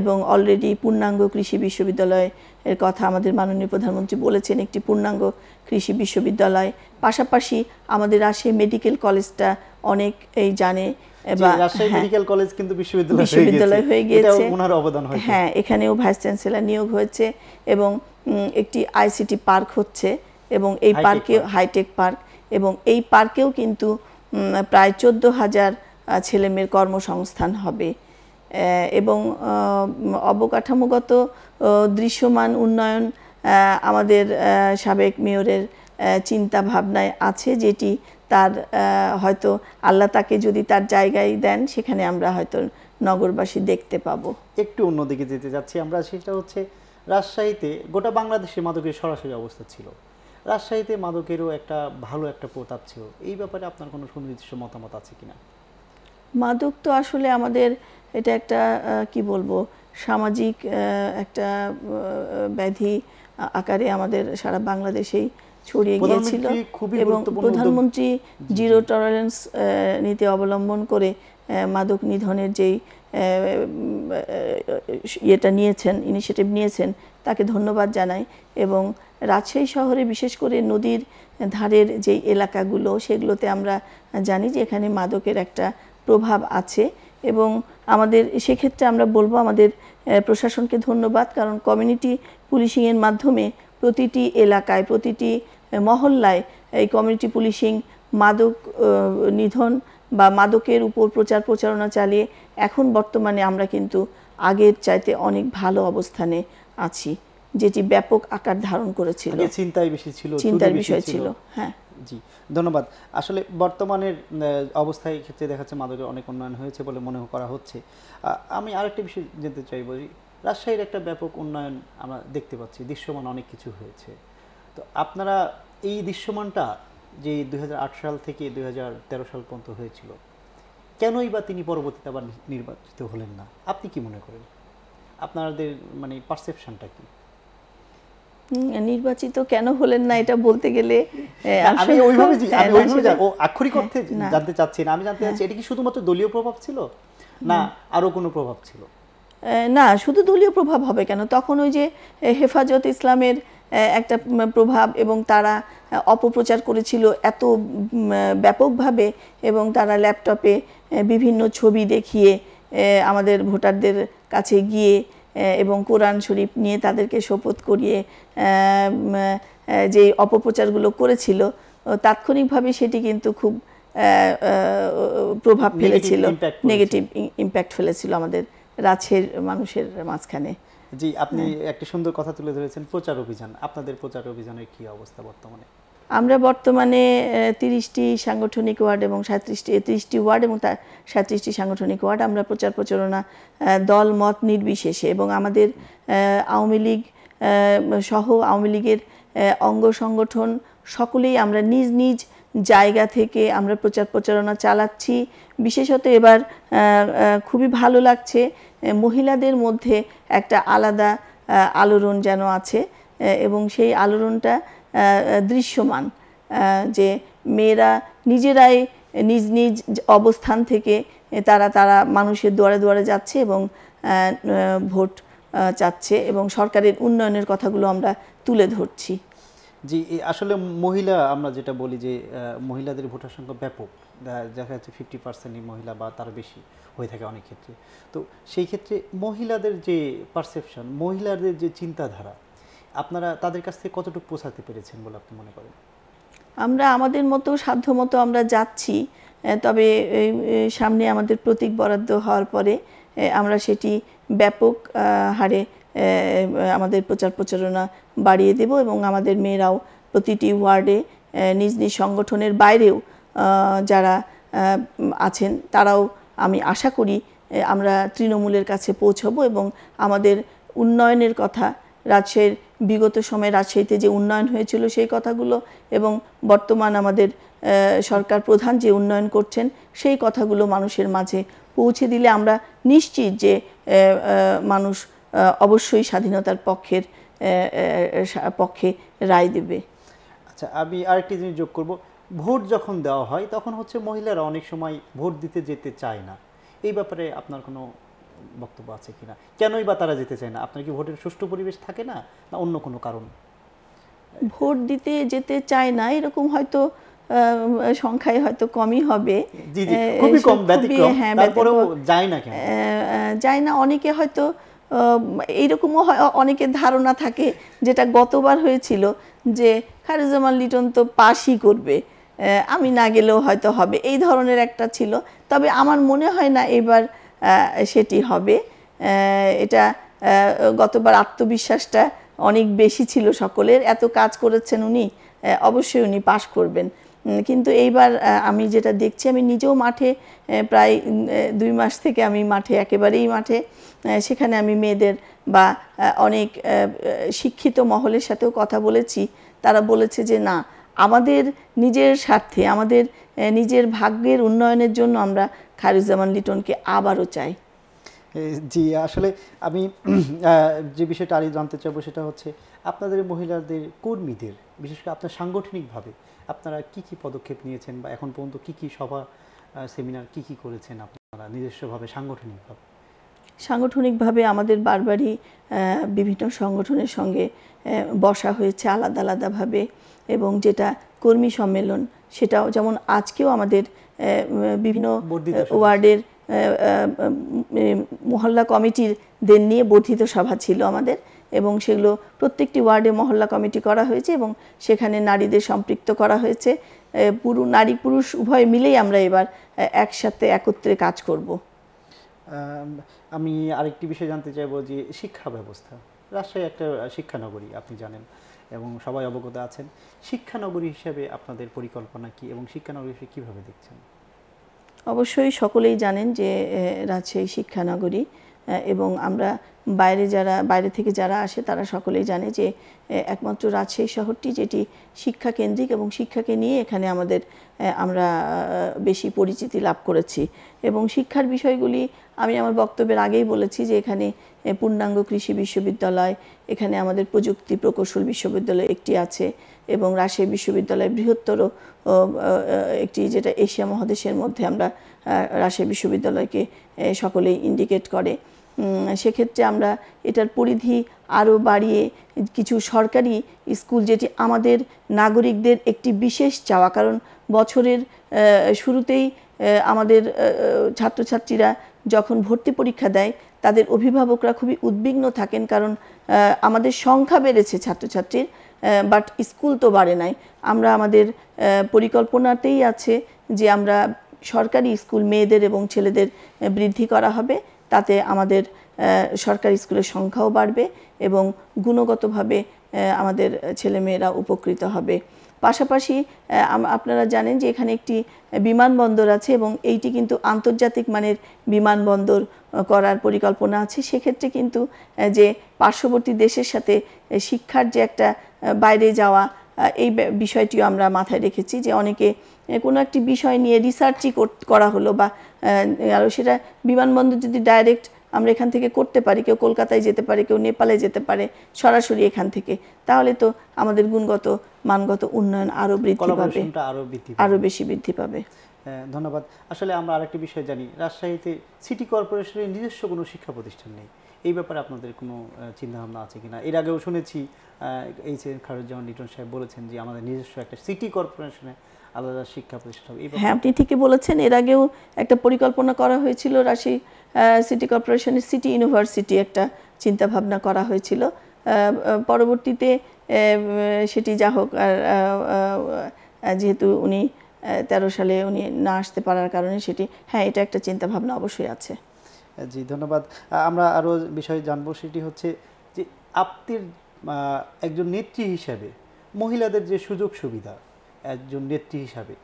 এবং অলরেডি পূর্ণাঙ্গ কৃষি বিশ্ববিদ্যালয় এর কথা আমাদের মাননীয় প্রধানমন্ত্রী বলেছেন একটি পূর্ণাঙ্গ কৃষি বিশ্ববিদ্যালয় পাশাপাশি আমাদের রাজশাহী মেডিকেল কলেজটা অনেক এই জানে হ্যাঁ। হয়ে গিয়েছে হ্যাঁ এখানেও ভাইস চ্যান্সেলার নিয়োগ হয়েছে এবং একটি আইসিটি পার্ক হচ্ছে এবং এই পার্কে হাইটেক পার্ক এবং এই পার্কেও কিন্তু প্রায় চোদ্দ হাজার ছেলেমেয়ের কর্মসংস্থান হবে এবং অবকাঠামোগত দৃশ্যমান উন্নয়ন আমাদের সাবেক মেয়রের চিন্তা ভাবনায় আছে যেটি তার হয়তো আল্লাহ তাকে যদি তার জায়গায় দেন সেখানে আমরা হয়তো নগরবাসী দেখতে পাব একটু অন্যদিকে যেতে যাচ্ছি আমরা সেটা হচ্ছে রাজশাহীতে গোটা বাংলাদেশে মাদকের সরাসরি অবস্থা ছিল রাজশাহীতে মাদকেরও একটা ভালো একটা প্রতাপ ছিল এই ব্যাপারে আপনার কোনো সুনির্দিষ্ট মতামত আছে কিনা মাদক তো আসলে আমাদের এটা একটা কি বলবো সামাজিক একটা ব্যাধি আকারে আমাদের সারা বাংলাদেশেই ছড়িয়ে গিয়েছিল এবং প্রধানমন্ত্রী জিরো টলারেন্স নীতি অবলম্বন করে মাদক নিধনের যেই ইয়েটা নিয়েছেন ইনিশিয়েটিভ নিয়েছেন তাকে ধন্যবাদ জানাই এবং রাজশাহী শহরে বিশেষ করে নদীর ধারের যেই এলাকাগুলো সেগুলোতে আমরা জানি যে এখানে মাদকের একটা প্রভাব আছে এবং আমাদের সেক্ষেত্রে আমরা বলবো আমাদের প্রশাসনকে ধন্যবাদ কারণ কমিউনিটি পুলিশিংয়ের মাধ্যমে প্রতিটি এলাকায় প্রতিটি মহল্লায় এই কমিউনিটি পুলিশিং মাদক নিধন বা মাদকের উপর প্রচার প্রচারণা চালিয়ে এখন বর্তমানে আমরা কিন্তু আগের চাইতে অনেক ভালো অবস্থানে আছি যেটি ব্যাপক আকার ধারণ করেছিল চিন্তায় বেশি ছিল চিন্তার বিষয় ছিল হ্যাঁ জি ধন্যবাদ আসলে বর্তমানের অবস্থায় ক্ষেত্রে দেখা যাচ্ছে মাদকের অনেক উন্নয়ন হয়েছে বলে মনে করা হচ্ছে আমি আরেকটি বিষয় জানতে চাইব রাজশাহীর একটা ব্যাপক উন্নয়ন আমরা দেখতে পাচ্ছি দৃশ্যমান অনেক কিছু হয়েছে তো আপনারা এই দৃশ্যমানটা যে দুই সাল থেকে দুই সাল পর্যন্ত হয়েছিল কেনই বা তিনি পরবর্তীতে আবার নির্বাচিত হলেন না আপনি কি মনে করেন আপনাদের মানে পারসেপশনটা কী নির্বাচিত কেন হলেন না এটা বলতে গেলে আমি ওইভাবে আমি হ্যাঁ, ওইভাবে যাবো আক্ষরিক হ্যাঁ, অর্থে জানতে চাচ্ছি না আমি জানতে হ্যাঁ। চাচ্ছি এটা কি শুধুমাত্র দলীয় প্রভাব ছিল না আরো কোনো প্রভাব ছিল না শুধু দলীয় প্রভাব হবে কেন তখন ওই যে হেফাজত ইসলামের একটা প্রভাব এবং তারা অপপ্রচার করেছিল এত ব্যাপকভাবে এবং তারা ল্যাপটপে বিভিন্ন ছবি দেখিয়ে আমাদের ভোটারদের কাছে গিয়ে এবং কোরআন শরীফ নিয়ে তাদেরকে শপথ করিয়ে যে অপপ্রচারগুলো করেছিল তাৎক্ষণিকভাবে সেটি কিন্তু খুব প্রভাব ফেলেছিল নেগেটিভ ইম্প্যাক্ট ফেলেছিল আমাদের রাজের মানুষের মাঝখানে জি আপনি হ্যাঁ। একটা সুন্দর কথা তুলে ধরেছেন প্রচার অভিযান আপনাদের প্রচার অভিযানের কি অবস্থা বর্তমানে আমরা বর্তমানে তিরিশটি সাংগঠনিক ওয়ার্ড এবং সাঁত্রিশটি তিরিশটি ওয়ার্ড এবং তার সাঁত্রিশটি সাংগঠনিক ওয়ার্ড আমরা প্রচার প্রচারণা দল মত নির্বিশেষে এবং আমাদের আওয়ামী লীগ সহ আওয়ামী লীগের অঙ্গ সংগঠন সকলেই আমরা নিজ নিজ জায়গা থেকে আমরা প্রচার প্রচারণা চালাচ্ছি বিশেষত এবার খুবই ভালো লাগছে মহিলাদের মধ্যে একটা আলাদা আলোড়ন যেন আছে এবং সেই আলোড়নটা দৃশ্যমান যে মেয়েরা নিজেরাই নিজ নিজ অবস্থান থেকে তারা তারা মানুষের দুয়ারে দুয়ারে যাচ্ছে এবং ভোট চাচ্ছে এবং সরকারের উন্নয়নের কথাগুলো আমরা তুলে ধরছি জি আসলে মহিলা আমরা যেটা বলি যে মহিলাদের ভোটার সংখ্যা ব্যাপক দেখা যাচ্ছে ফিফটি পার্সেন্টই মহিলা বা তার বেশি হয়ে থাকে অনেক ক্ষেত্রে তো সেই ক্ষেত্রে মহিলাদের যে পারসেপশন মহিলাদের যে চিন্তাধারা আপনারা তাদের কাছ থেকে কতটুকু পৌঁছাতে পেরেছেন বলে আপনি মনে করেন আমরা আমাদের মতো মতো আমরা যাচ্ছি তবে সামনে আমাদের প্রতীক বরাদ্দ হওয়ার পরে আমরা সেটি ব্যাপক হারে আমাদের প্রচার প্রচারণা বাড়িয়ে দেব এবং আমাদের মেয়েরাও প্রতিটি ওয়ার্ডে নিজ নিজ সংগঠনের বাইরেও যারা আছেন তারাও আমি আশা করি আমরা তৃণমূলের কাছে পৌঁছব এবং আমাদের উন্নয়নের কথা রাজশাহীর বিগত সময়ে রাজশাহীতে যে উন্নয়ন হয়েছিল সেই কথাগুলো এবং বর্তমান আমাদের সরকার প্রধান যে উন্নয়ন করছেন সেই কথাগুলো মানুষের মাঝে পৌঁছে দিলে আমরা নিশ্চিত যে মানুষ অবশ্যই স্বাধীনতার পক্ষের পক্ষে রায় দেবে আচ্ছা আমি আরেকটি জিনিস যোগ করব ভোট যখন দেওয়া হয় তখন হচ্ছে মহিলারা অনেক সময় ভোট দিতে যেতে চায় না এই ব্যাপারে আপনার কোনো বক্তব্য আছে কিনা কেনই বা তারা যেতে চায় না আপনার কি ভোটের সুষ্ঠু পরিবেশ থাকে না না অন্য কোনো কারণ ভোট দিতে যেতে চায় না এরকম হয়তো সংখ্যায় হয়তো কমই হবে হ্যাঁ, যায় না যায় না অনেকে হয়তো এইরকমও অনেকের ধারণা থাকে যেটা গতবার হয়েছিল যে খারিজামান লিটন তো পাশই করবে আমি না গেলেও হয়তো হবে এই ধরনের একটা ছিল তবে আমার মনে হয় না এবার সেটি হবে এটা গতবার আত্মবিশ্বাসটা অনেক বেশি ছিল সকলের এত কাজ করেছেন উনি অবশ্যই উনি পাশ করবেন কিন্তু এইবার আমি যেটা দেখছি আমি নিজেও মাঠে প্রায় দুই মাস থেকে আমি মাঠে একেবারেই মাঠে সেখানে আমি মেয়েদের বা অনেক শিক্ষিত মহলের সাথেও কথা বলেছি তারা বলেছে যে না আমাদের নিজের স্বার্থে আমাদের নিজের ভাগ্যের উন্নয়নের জন্য আমরা খায়রুজ্জামান লিটনকে আবারও চাই জি আসলে আমি যে বিষয়টা আরই জানতে চাবো সেটা হচ্ছে আপনাদের মহিলাদের কর্মীদের বিশেষ করে আপনার সাংগঠনিকভাবে আপনারা কি কি পদক্ষেপ নিয়েছেন বা এখন পর্যন্ত কি কি সভা সেমিনার কি কি করেছেন আপনারা নিজস্বভাবে সাংগঠনিকভাবে সাংগঠনিকভাবে আমাদের বারবারই বিভিন্ন সংগঠনের সঙ্গে বসা হয়েছে আলাদা আলাদাভাবে এবং যেটা কর্মী সম্মেলন সেটাও যেমন আজকেও আমাদের বিভিন্ন ওয়ার্ডের মহল্লা কমিটিদের নিয়ে বর্ধিত সভা ছিল আমাদের এবং সেগুলো প্রত্যেকটি ওয়ার্ডে মহল্লা কমিটি করা হয়েছে এবং সেখানে নারীদের সম্পৃক্ত করা হয়েছে পুরু নারী পুরুষ উভয় মিলেই আমরা এবার একসাথে একত্রে কাজ করব আমি আরেকটি বিষয় জানতে চাইব যে শিক্ষা ব্যবস্থা রাজশাহী একটা শিক্ষানগরী আপনি জানেন এবং সবাই অবগত আছেন শিক্ষানগরী হিসেবে আপনাদের পরিকল্পনা কি এবং শিক্ষানগরী হিসেবে কীভাবে দেখছেন অবশ্যই সকলেই জানেন যে রাজশাহী শিক্ষানগরী এবং আমরা বাইরে যারা বাইরে থেকে যারা আসে তারা সকলেই জানে যে একমাত্র রাজশাহী শহরটি যেটি শিক্ষা কেন্দ্রিক এবং শিক্ষাকে নিয়ে এখানে আমাদের আমরা বেশি পরিচিতি লাভ করেছি এবং শিক্ষার বিষয়গুলি আমি আমার বক্তব্যের আগেই বলেছি যে এখানে পূর্ণাঙ্গ কৃষি বিশ্ববিদ্যালয় এখানে আমাদের প্রযুক্তি প্রকৌশল বিশ্ববিদ্যালয় একটি আছে এবং রাজশাহী বিশ্ববিদ্যালয় বৃহত্তর একটি যেটা এশিয়া মহাদেশের মধ্যে আমরা রাজশাহী বিশ্ববিদ্যালয়কে সকলেই ইন্ডিকেট করে সেক্ষেত্রে আমরা এটার পরিধি আরও বাড়িয়ে কিছু সরকারি স্কুল যেটি আমাদের নাগরিকদের একটি বিশেষ চাওয়া কারণ বছরের শুরুতেই আমাদের ছাত্রছাত্রীরা যখন ভর্তি পরীক্ষা দেয় তাদের অভিভাবকরা খুবই উদ্বিগ্ন থাকেন কারণ আমাদের সংখ্যা বেড়েছে ছাত্রছাত্রীর বাট স্কুল তো বাড়ে নাই আমরা আমাদের পরিকল্পনাতেই আছে যে আমরা সরকারি স্কুল মেয়েদের এবং ছেলেদের বৃদ্ধি করা হবে তাতে আমাদের সরকারি স্কুলের সংখ্যাও বাড়বে এবং গুণগতভাবে আমাদের ছেলেমেয়েরা উপকৃত হবে পাশাপাশি আপনারা জানেন যে এখানে একটি বিমানবন্দর আছে এবং এইটি কিন্তু আন্তর্জাতিক মানের বিমানবন্দর করার পরিকল্পনা আছে সেক্ষেত্রে কিন্তু যে পার্শ্ববর্তী দেশের সাথে শিক্ষার যে একটা বাইরে যাওয়া এই বিষয়টিও আমরা মাথায় রেখেছি যে অনেকে কোনো একটি বিষয় নিয়ে রিসার্চই করা হলো বা আর সেটা বিমানবন্দর যদি ডাইরেক্ট আমরা এখান থেকে করতে পারি কেউ কলকাতায় যেতে পারে কেউ নেপালে যেতে পারে সরাসরি এখান থেকে তাহলে তো আমাদের গুণগত মানগত উন্নয়ন আরও বৃদ্ধি পাবে আরও বেশি বৃদ্ধি পাবে ধন্যবাদ আসলে আমরা আরেকটি বিষয় জানি রাজশাহীতে সিটি কর্পোরেশনের নিজস্ব কোনো শিক্ষা প্রতিষ্ঠান নেই এই ব্যাপারে আপনাদের কোনো চিন্তাভাবনা আছে কিনা এর আগেও শুনেছি এইচ এন খারুজ্জামান লিটন সাহেব বলেছেন যে আমাদের নিজস্ব একটা সিটি কর্পোরেশনে আলাদা শিক্ষা প্রতিষ্ঠান হবে হ্যাঁ আপনি ঠিকই বলেছেন এর আগেও একটা পরিকল্পনা করা হয়েছিল রাশি সিটি কর্পোরেশনের সিটি ইউনিভার্সিটি একটা চিন্তাভাবনা করা হয়েছিল পরবর্তীতে সেটি যা হোক আর যেহেতু উনি তেরো সালে উনি না আসতে পারার কারণে সেটি হ্যাঁ এটা একটা চিন্তাভাবনা অবশ্যই আছে জি ধন্যবাদ আমরা আরও বিষয়ে জানবো সেটি হচ্ছে যে আপ্তির একজন নেত্রী হিসাবে মহিলাদের যে সুযোগ সুবিধা একজন নেত্রী হিসাবে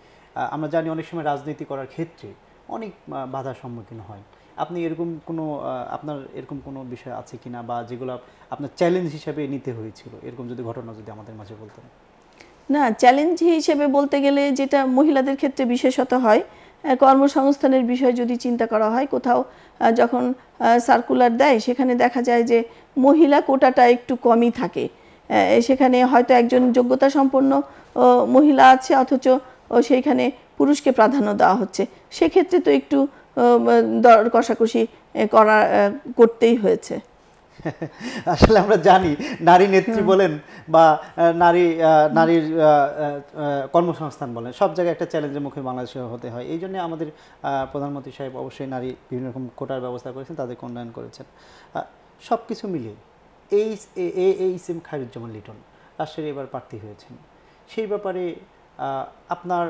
আমরা জানি অনেক সময় রাজনীতি করার ক্ষেত্রে অনেক বাধার সম্মুখীন হয় আপনি এরকম কোনো আপনার এরকম কোনো বিষয় আছে কি না বা যেগুলো আপনার চ্যালেঞ্জ হিসাবে নিতে হয়েছিল এরকম যদি ঘটনা যদি আমাদের মাঝে বলতেন না চ্যালেঞ্জ হিসেবে বলতে গেলে যেটা মহিলাদের ক্ষেত্রে বিশেষত হয় কর্মসংস্থানের বিষয়ে যদি চিন্তা করা হয় কোথাও যখন সার্কুলার দেয় সেখানে দেখা যায় যে মহিলা কোটাটা একটু কমই থাকে সেখানে হয়তো একজন যোগ্যতা সম্পন্ন মহিলা আছে অথচ সেইখানে পুরুষকে প্রাধান্য দেওয়া হচ্ছে সেক্ষেত্রে তো একটু দর কষাকষি করা করতেই হয়েছে আসলে আমরা জানি নারী নেত্রী বলেন বা নারী নারীর কর্মসংস্থান বলেন সব জায়গায় একটা চ্যালেঞ্জের মুখে বাংলাদেশে হতে হয় এই জন্য আমাদের প্রধানমন্ত্রী সাহেব অবশ্যই নারী বিভিন্ন রকম কোটার ব্যবস্থা করেছেন তাদেরকে উন্নয়ন করেছেন সব কিছু মিলিয়ে এই A H M Khairuzzaman Liton রাষ্ট্রের এবার প্রার্থী হয়েছেন সেই ব্যাপারে আপনার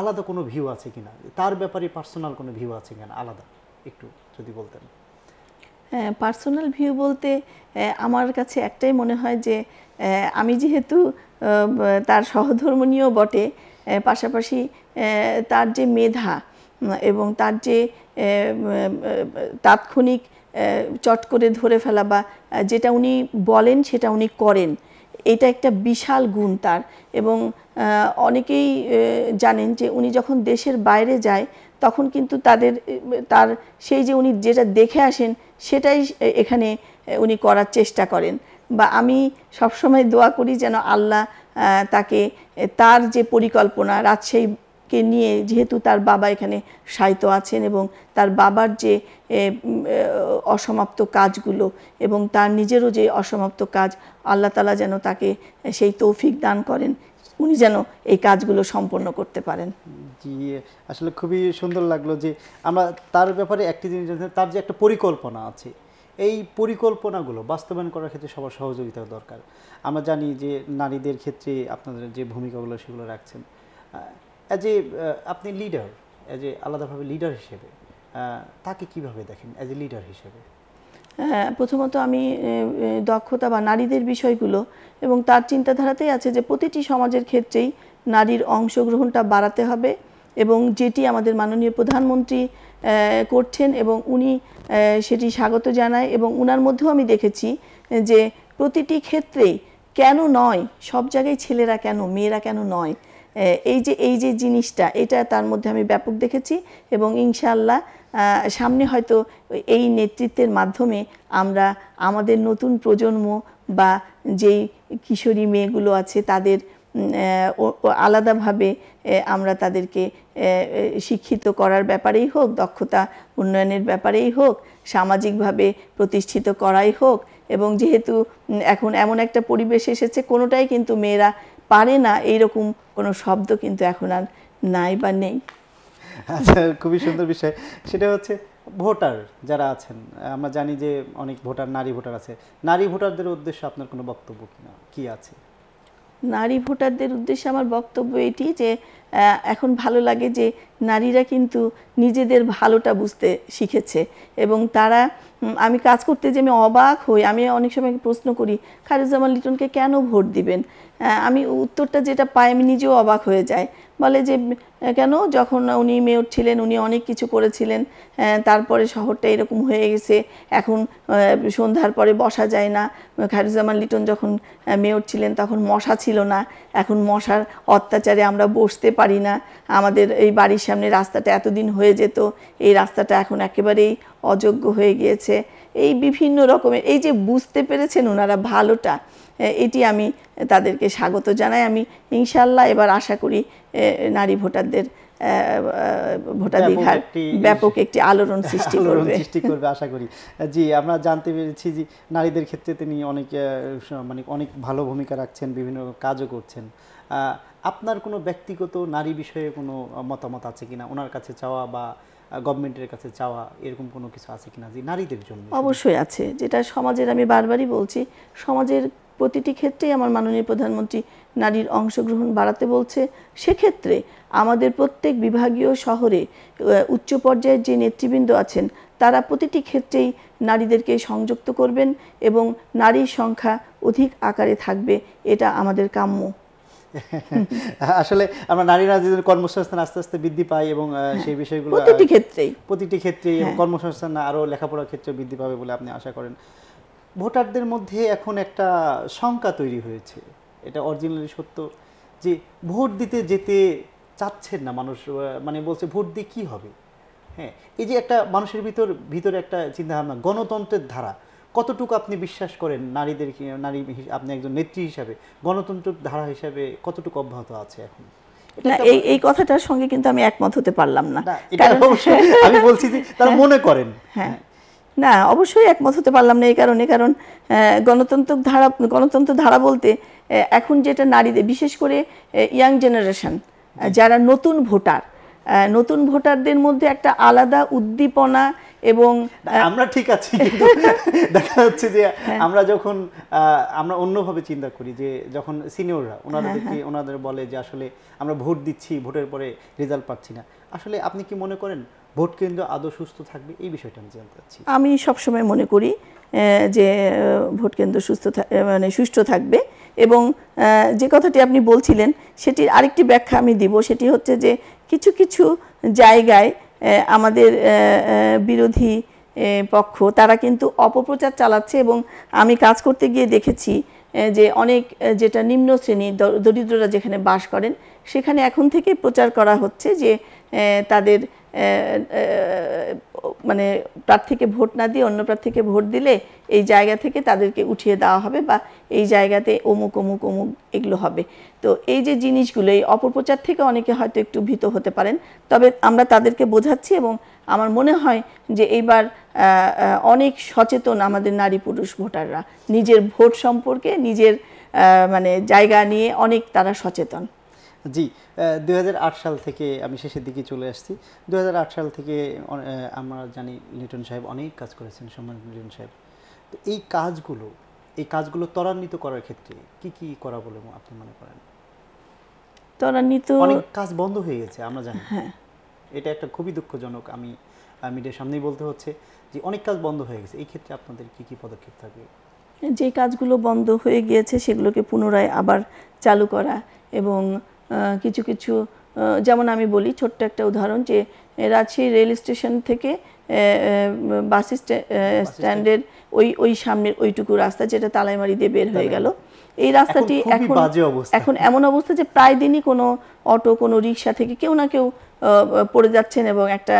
আলাদা কোনো ভিউ আছে কিনা তার ব্যাপারে পার্সোনাল কোনো ভিউ আছে কিনা আলাদা একটু যদি বলতেন পার্সোনাল ভিউ বলতে আমার কাছে একটাই মনে হয় যে আমি যেহেতু তার সহধর্মনীয় বটে পাশাপাশি তার যে মেধা এবং তার যে তাৎক্ষণিক চট করে ধরে ফেলা বা যেটা উনি বলেন সেটা উনি করেন এটা একটা বিশাল গুণ তার এবং অনেকেই জানেন যে উনি যখন দেশের বাইরে যায় তখন কিন্তু তাদের তার সেই যে উনি যেটা দেখে আসেন সেটাই এখানে উনি করার চেষ্টা করেন বা আমি সবসময় দোয়া করি যেন আল্লাহ তাকে তার যে পরিকল্পনা রাজশাহী কে নিয়ে যেহেতু তার বাবা এখানে সাহিত্য আছেন এবং তার বাবার যে অসমাপ্ত কাজগুলো এবং তার নিজেরও যে অসমাপ্ত কাজ আল্লাহ তালা যেন তাকে সেই তৌফিক দান করেন উনি যেন এই কাজগুলো সম্পন্ন করতে পারেন জি আসলে খুবই সুন্দর লাগলো যে আমরা তার ব্যাপারে একটি জিনিস জানতে তার যে একটা পরিকল্পনা আছে এই পরিকল্পনাগুলো বাস্তবায়ন করার ক্ষেত্রে সবার সহযোগিতা দরকার আমরা জানি যে নারীদের ক্ষেত্রে আপনাদের যে ভূমিকাগুলো সেগুলো রাখছেন অ্যাজ এ আপনি লিডার অ্যাজ এ আলাদাভাবে লিডার হিসেবে তাকে কিভাবে দেখেন অ্যাজ এ লিডার হিসেবে হ্যাঁ প্রথমত আমি দক্ষতা বা নারীদের বিষয়গুলো এবং তার চিন্তাধারাতেই আছে যে প্রতিটি সমাজের ক্ষেত্রেই নারীর অংশগ্রহণটা বাড়াতে হবে এবং যেটি আমাদের মাননীয় প্রধানমন্ত্রী করছেন এবং উনি সেটি স্বাগত জানায় এবং উনার মধ্যেও আমি দেখেছি যে প্রতিটি ক্ষেত্রেই কেন নয় সব জায়গায় ছেলেরা কেন মেয়েরা কেন নয় এই যে এই যে জিনিসটা এটা তার মধ্যে আমি ব্যাপক দেখেছি এবং ইনশাআল্লাহ সামনে হয়তো এই নেতৃত্বের মাধ্যমে আমরা আমাদের নতুন প্রজন্ম বা যেই কিশোরী মেয়েগুলো আছে তাদের আলাদাভাবে আমরা তাদেরকে শিক্ষিত করার ব্যাপারেই হোক দক্ষতা উন্নয়নের ব্যাপারেই হোক সামাজিকভাবে প্রতিষ্ঠিত করাই হোক এবং যেহেতু এখন এমন একটা পরিবেশ এসেছে কোনোটাই কিন্তু মেয়েরা পারে না এইরকম কোনো শব্দ কিন্তু এখন আর নাই বা নেই আচ্ছা খুবই সুন্দর বিষয় সেটা হচ্ছে ভোটার যারা আছেন আমরা জানি যে অনেক ভোটার নারী ভোটার আছে নারী ভোটারদের উদ্দেশ্যে আপনার কোনো বক্তব্য কিনা কি আছে নারী ভোটারদের উদ্দেশ্যে আমার বক্তব্য এটি যে এখন ভালো লাগে যে নারীরা কিন্তু নিজেদের ভালোটা বুঝতে শিখেছে এবং তারা আমি কাজ করতে যে আমি অবাক হই আমি অনেক সময় প্রশ্ন করি খায়রুজ্জামান লিটনকে কেন ভোট দিবেন আমি উত্তরটা যেটা পাই আমি নিজেও অবাক হয়ে যায় বলে যে কেন যখন উনি মেয়র ছিলেন উনি অনেক কিছু করেছিলেন তারপরে শহরটা এরকম হয়ে গেছে এখন সন্ধ্যার পরে বসা যায় না খায়রুজ্জামান লিটন যখন মেয়র ছিলেন তখন মশা ছিল না এখন মশার অত্যাচারে আমরা বসতে পারি না আমাদের এই বাড়ির সামনে রাস্তাটা এতদিন হয়ে যেত এই রাস্তাটা এখন একেবারেই অযোগ্য হয়ে গিয়েছে এই বিভিন্ন রকমের এই যে বুঝতে পেরেছেন ওনারা ভালোটা এটি আমি তাদেরকে স্বাগত জানাই আমি ইনশাল্লাহ এবার আশা করি নারী ভোটারদের ভোটাধিকার ব্যাপক একটি আলোড়ন সৃষ্টি করবে সৃষ্টি করবে আশা করি জি আমরা জানতে পেরেছি যে নারীদের ক্ষেত্রে তিনি অনেক মানে অনেক ভালো ভূমিকা রাখছেন বিভিন্ন কাজও করছেন আপনার কোনো ব্যক্তিগত নারী বিষয়ে কোনো মতামত আছে কিনা ওনার কাছে চাওয়া বা গভর্নমেন্টের কাছে চাওয়া এরকম কোনো কিছু আছে কিনা যে নারীদের জন্য অবশ্যই আছে যেটা সমাজের আমি বারবারই বলছি সমাজের প্রতিটি ক্ষেত্রেই আমার মাননীয় প্রধানমন্ত্রী নারীর অংশগ্রহণ বাড়াতে বলছে সেক্ষেত্রে আমাদের প্রত্যেক বিভাগীয় শহরে উচ্চ পর্যায়ের যে নেতৃবৃন্দ আছেন তারা প্রতিটি ক্ষেত্রেই নারীদেরকে সংযুক্ত করবেন এবং নারীর সংখ্যা অধিক আকারে থাকবে এটা আমাদের কাম্য আসলে আমরা নারী রাজনীতির কর্মসংস্থান আস্তে আস্তে বৃদ্ধি পায় এবং হ্যাঁ। সেই বিষয়গুলো প্রতিটি ক্ষেত্রেই প্রতিটি ক্ষেত্রেই হ্যাঁ। কর্মসংস্থান আরও লেখাপড়ার ক্ষেত্রে বৃদ্ধি পাবে বলে আপনি আশা করেন ভোটারদের মধ্যে এখন একটা শঙ্কা তৈরি হয়েছে এটা অরিজিনালি সত্য যে ভোট দিতে যেতে চাচ্ছেন না মানুষ মানে বলছে ভোট দিয়ে কী হবে হ্যাঁ এই যে একটা মানুষের ভিতর ভিতরে একটা চিন্তাভাবনা গণতন্ত্রের ধারা কতটুকু আপনি বিশ্বাস করেন নারীদের নারী আপনি একজন নেত্রী হিসাবে গণতন্ত্র ধারা হিসাবে কতটুকু অব্যাহত আছে এখন না এই এই কথাটার সঙ্গে কিন্তু আমি একমত হতে পারলাম না আমি বলছি যে তারা মনে করেন হ্যাঁ, হ্যাঁ। না অবশ্যই একমত হতে পারলাম না এই কারণে কারণ গণতন্ত্র ধারা গণতন্ত্র ধারা বলতে এখন যেটা নারীদের বিশেষ করে ইয়াং জেনারেশন যারা নতুন ভোটার নতুন ভোটারদের মধ্যে একটা আলাদা উদ্দীপনা এবং আমরা ঠিক আছি দেখা যাচ্ছে যে হ্যাঁ। আমরা যখন আমরা অন্যভাবে চিন্তা করি যে যখন সিনিয়ররা ওনাদেরকে হ্যাঁ, হ্যাঁ। ওনাদের বলে যে আসলে আমরা ভোট দিচ্ছি ভোটের পরে রেজাল্ট পাচ্ছি না আসলে আপনি কি মনে করেন ভোট কেন্দ্র আদৌ সুস্থ থাকবে এই বিষয়টা আমি জানতে চাচ্ছি আমি সবসময় মনে করি যে ভোট কেন্দ্র সুস্থ মানে সুষ্ঠু থাকবে এবং যে কথাটি আপনি বলছিলেন সেটির আরেকটি ব্যাখ্যা আমি দিব সেটি হচ্ছে যে কিছু কিছু জায়গায় আমাদের বিরোধী পক্ষ তারা কিন্তু অপপ্রচার চালাচ্ছে এবং আমি কাজ করতে গিয়ে দেখেছি যে অনেক যেটা নিম্ন শ্রেণী দরিদ্ররা যেখানে বাস করেন সেখানে এখন থেকে প্রচার করা হচ্ছে যে তাদের মানে প্রার্থীকে ভোট না দিয়ে অন্য প্রার্থীকে ভোট দিলে এই জায়গা থেকে তাদেরকে উঠিয়ে দেওয়া হবে বা এই জায়গাতে অমুক অমুক অমুক এগুলো হবে তো এই যে জিনিসগুলো এই অপপ্রচার থেকে অনেকে হয়তো একটু ভীত হতে পারেন তবে আমরা তাদেরকে বোঝাচ্ছি এবং আমার মনে হয় যে এইবার অনেক সচেতন আমাদের নারী পুরুষ ভোটাররা নিজের ভোট সম্পর্কে নিজের মানে জায়গা নিয়ে অনেক তারা সচেতন জি দু সাল থেকে আমি শেষের দিকে চলে আসছি দু সাল থেকে আমরা জানি লিটন সাহেব অনেক কাজ করেছেন সম্মানিত লিটন সাহেব তো এই কাজগুলো এই কাজগুলো ত্বরান্বিত করার ক্ষেত্রে কি কি করা বলে আপনি মনে করেন ত্বরান্বিত অনেক কাজ বন্ধ হয়ে গেছে আমরা জানি হ্যাঁ এটা একটা খুবই দুঃখজনক আমি মিডিয়ার সামনেই বলতে হচ্ছে যে অনেক কাজ বন্ধ হয়ে গেছে এই ক্ষেত্রে আপনাদের কি কি পদক্ষেপ থাকবে যে কাজগুলো বন্ধ হয়ে গিয়েছে সেগুলোকে পুনরায় আবার চালু করা এবং কিছু কিছু যেমন আমি বলি ছোট্ট একটা উদাহরণ যে রাজশাহী রেল স্টেশন থেকে বাস স্ট্যান্ডের ওই ওই সামনের ওইটুকু রাস্তা যেটা তালাইমারি দিয়ে বের হয়ে গেল এই রাস্তাটি এখন এখন এমন অবস্থা যে প্রায় দিনই কোনো অটো কোনো রিক্সা থেকে কেউ না কেউ পড়ে যাচ্ছেন এবং একটা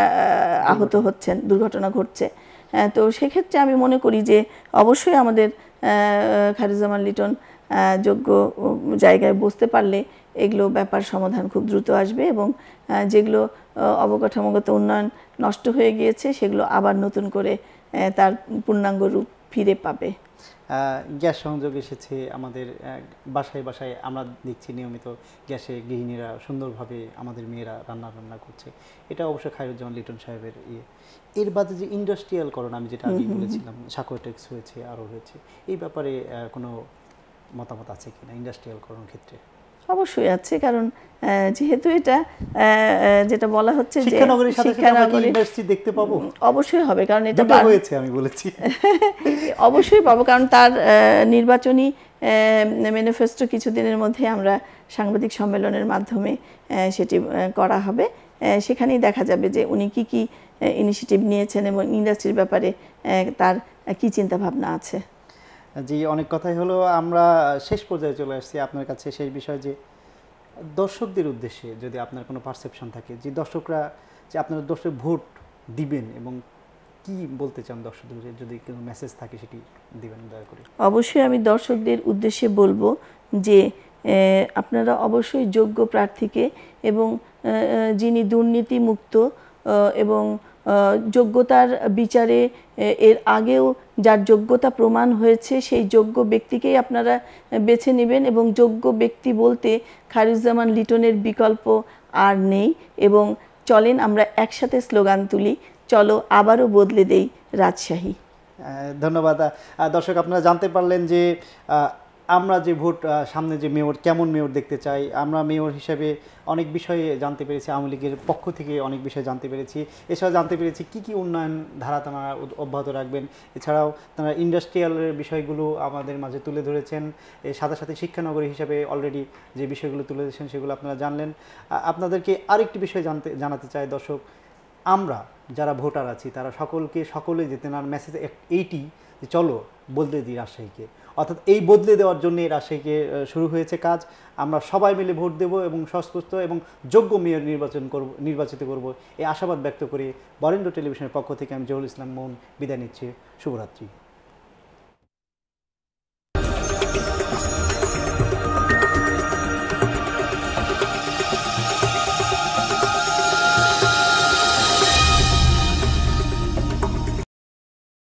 আহত হচ্ছেন দুর্ঘটনা ঘটছে হ্যাঁ, তো সেক্ষেত্রে আমি মনে করি যে অবশ্যই আমাদের খারিজামান লিটন যোগ্য জায়গায় বসতে পারলে এগুলো ব্যাপার সমাধান খুব দ্রুত আসবে এবং যেগুলো অবকাঠামোগত উন্নয়ন নষ্ট হয়ে গিয়েছে সেগুলো আবার নতুন করে তার পূর্ণাঙ্গ রূপ ফিরে পাবে গ্যাস সংযোগ এসেছে আমাদের বাসায় বাসায় আমরা দেখছি নিয়মিত গ্যাসে গৃহিণীরা সুন্দরভাবে আমাদের মেয়েরা রান্না বান্না করছে এটা অবশ্য খায়রুজ্জামান লিটন সাহেবের ইয়ে এর বাদে যে ইন্ডাস্ট্রিয়ালকরণ আমি যেটা আগে বলেছিলাম সাকোটেক্স হয়েছে আরও হয়েছে এই ব্যাপারে কোনো মতামত আছে কিনা ইন্ডাস্ট্রিয়ালকরণ ক্ষেত্রে অবশ্যই আছে কারণ যেহেতু এটা যেটা বলা হচ্ছে যে দেখতে পাবো অবশ্যই হবে কারণ এটা হয়েছে আমি বলেছি অবশ্যই পাবো কারণ তার নির্বাচনী ম্যানিফেস্টো কিছুদিনের মধ্যে আমরা সাংবাদিক সম্মেলনের মাধ্যমে সেটি করা হবে সেখানেই দেখা যাবে যে উনি কি কি ইনিশিয়েটিভ নিয়েছেন এবং ইন্ডাস্ট্রির ব্যাপারে তার কি চিন্তাভাবনা আছে জি অনেক কথাই হলো আমরা শেষ পর্যায়ে চলে আসছি আপনার কাছে শেষ বিষয় যে দর্শকদের উদ্দেশ্যে যদি আপনার কোনো পারসেপশন থাকে যে দর্শকরা যে আপনার দর্শক ভোট দিবেন এবং কি বলতে চান দর্শকদের যদি কোনো মেসেজ থাকে সেটি দিবেন দয়া করে অবশ্যই আমি দর্শকদের উদ্দেশ্যে বলবো যে আপনারা অবশ্যই যোগ্য প্রার্থীকে এবং যিনি দুর্নীতিমুক্ত এবং যোগ্যতার বিচারে এর আগেও যার যোগ্যতা প্রমাণ হয়েছে সেই যোগ্য ব্যক্তিকেই আপনারা বেছে নেবেন এবং যোগ্য ব্যক্তি বলতে খারিজুজ্জামান লিটনের বিকল্প আর নেই এবং চলেন আমরা একসাথে স্লোগান তুলি চলো আবারও বদলে দেই রাজশাহী ধন্যবাদ দর্শক আপনারা জানতে পারলেন যে আমরা যে ভোট সামনে যে মেয়র কেমন মেয়র দেখতে চাই আমরা মেয়র হিসেবে অনেক বিষয়ে জানতে পেরেছি আওয়ামী লীগের পক্ষ থেকে অনেক বিষয় জানতে পেরেছি এছাড়া জানতে পেরেছি কি কি উন্নয়ন ধারা তারা অব্যাহত রাখবেন এছাড়াও তারা ইন্ডাস্ট্রিয়ালের বিষয়গুলো আমাদের মাঝে তুলে ধরেছেন এর সাথে সাথে শিক্ষানগরী হিসাবে অলরেডি যে বিষয়গুলো তুলে ধরেছেন সেগুলো আপনারা জানলেন আপনাদেরকে আরেকটি বিষয় জানতে জানাতে চাই দর্শক আমরা যারা ভোটার আছি তারা সকলকে সকলে যেতে নার মেসেজ এইটি চলো বলতে দিই রাজশাহীকে অর্থাৎ এই বদলে দেওয়ার জন্য রাজশাহীকে শুরু হয়েছে কাজ আমরা সবাই মিলে ভোট দেব এবং সস্পষ্ট এবং যোগ্য মেয়র নির্বাচন করব নির্বাচিত করব এই আশাবাদ ব্যক্ত করে বরেন্দ্র টেলিভিশনের পক্ষ থেকে আমি জহুল ইসলাম মোহন বিদায় নিচ্ছি শুভরাত্রি